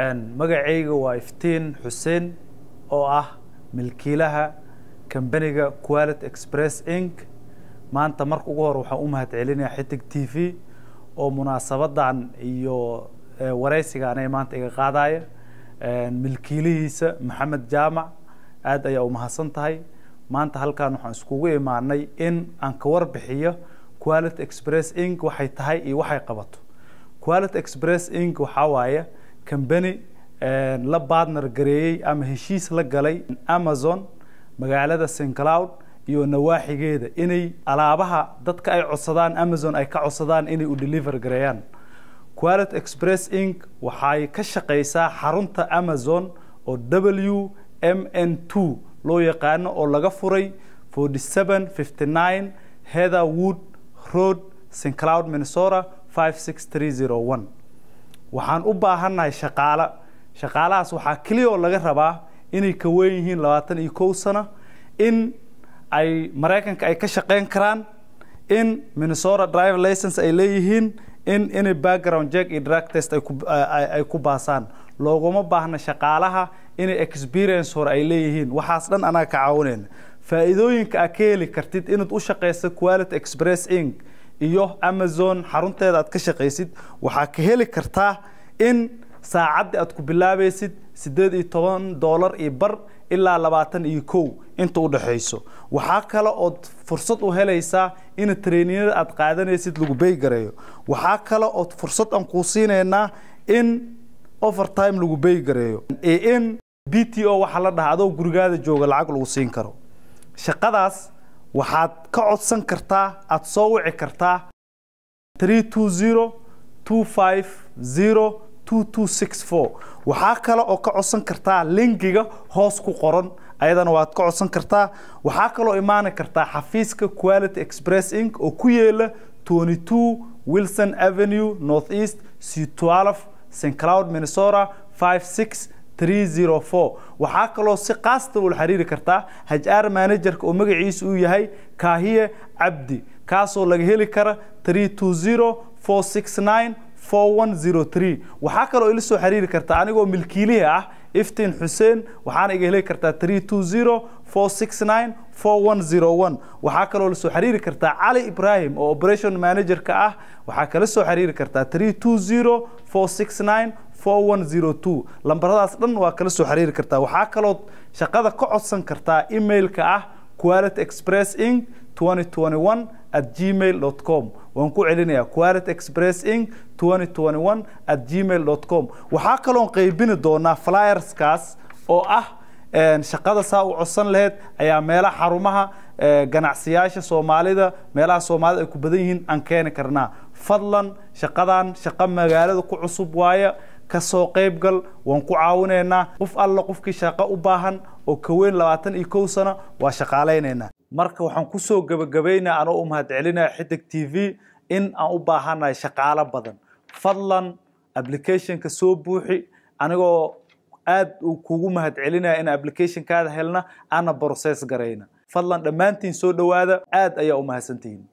magacayga waa iftiin xuseen oo ah milkiilaha kambaniga qualit express inc maanta marka ugu hore waxaan u mahad celinayaa xitig t v oo munaasabadan iyo e, waraysigaan ay maanta iga qaadaya e, milkiilihiisa maxamed jaamac aad ayaa mahadsan tahay maanta halkan waxaan iskugu imaanay in aan ka warbixiyo qualit express inc waxay tahay iyo waxay qabato qualit express inc waxaa waaye kambani la bartner gareeyey ama heshiis la galay amazon magaalada st cloud iyo nawaaxigeeda inay alaabaha dadka ay codsadaan amazon ay ka codsadaan inay u deliver gareeyaan qualit express inc waxay ka shaqaysaa xarunta amazon oo w m n two loo yaqaano oo laga furay forty seven fifty nine heather wood road cloud minnesota five six three zero one waxaan u baahannahay shaqaalo shaqaalahaas waxaa keliyoo laga rabaa inay ka weyn yihiin labaatan iyo kow sano in ay maraykanka ay ka shaqayn karaan in minnesota drive license ay leeyihiin in inay background jack iyo drug test ay ku baasaan looguma baahna shaqaalaha inay experience hore ay leeyihiin waxaas dhan anaa ka caawinayna faa'iidooyinka a ka heli kartid inaad u shaqayso quality express inc iyo amazon xarunteeda aad ka shaqaysid waxaa ka heli kartaa in saacadda aad ku bilaabaysid siddeed iyo toban doolar iyo bar ilaa labaatan iyo kow inta u dhexayso waxaa kale ood fursad u helaysaa in traininada aad qaadanaysid lagu beygareeyo waxaa kale ood fursad aan kuu siinaynaa in overtime lagu baygareeyo beygareeyo in b t o waxa la dhaha adoo gurigaada jooga lacag lagu siin karo shaqadaas waxaad ka codsan kartaa aad soo wici kartaa waxaa kale oo ka codsan kartaa linkiga hoos ku qoran ayadana waad ka codsan kartaa waxaa kaloo imaani kartaa xafiiska quality express inc oo ku yeela wilson avenue north east c12 st cloud minnesota 304 waxaa kaloo si kaasta ula xiriiri kartaa HR managerka oo magaciisu uu yahay Kaahiye Cabdi kaasoo laga heli kara 3204694103 waxaa kaloo ila soo xiriiri kartaa anigoo milkiilihi ah iftiin xuseen waxaana iga heli kartaa waxaa kaloo lasoo xiriiri kartaa cali ibrahim oo operation manager-ka ah waxaa kala soo xiriiri kartaa lambaradaas dhan waa kala soo xiriiri kartaa waxaa kaloo shaqada ka codsan kartaa emailka ah qualit express ing at gmail com waan ku celinayaa quaret express inc at gmail com waxaa kaloon qaybini doonaa flyerskaas oo ah shaqada saa u codsan lahayd ayaa meelaha xarumaha ganacsiyaasha soomaalida meelaha soomaalida ay ku badan yihiin aan keeni karnaa fadlan shaqadan shaqo magaalada ku cusub waaya qayb gal waan ku caawinaynaa qof alla qofkii shaqo u baahan oo ka weyn labaatan iyo kow sano waa shaqaalaynaynaa marka waxaan kusoo gebagabaynaa anoo u mahadcelinaya xidig t v in aan u baahanahay shaqaalo badan fadlan applicationka soo buuxi anigoo aad uu kugu mahadcelinaya in applicationkaada helna ana process garayna fadlan dhammaantiin soo dhowaada aad ayaa u mahadsantihiin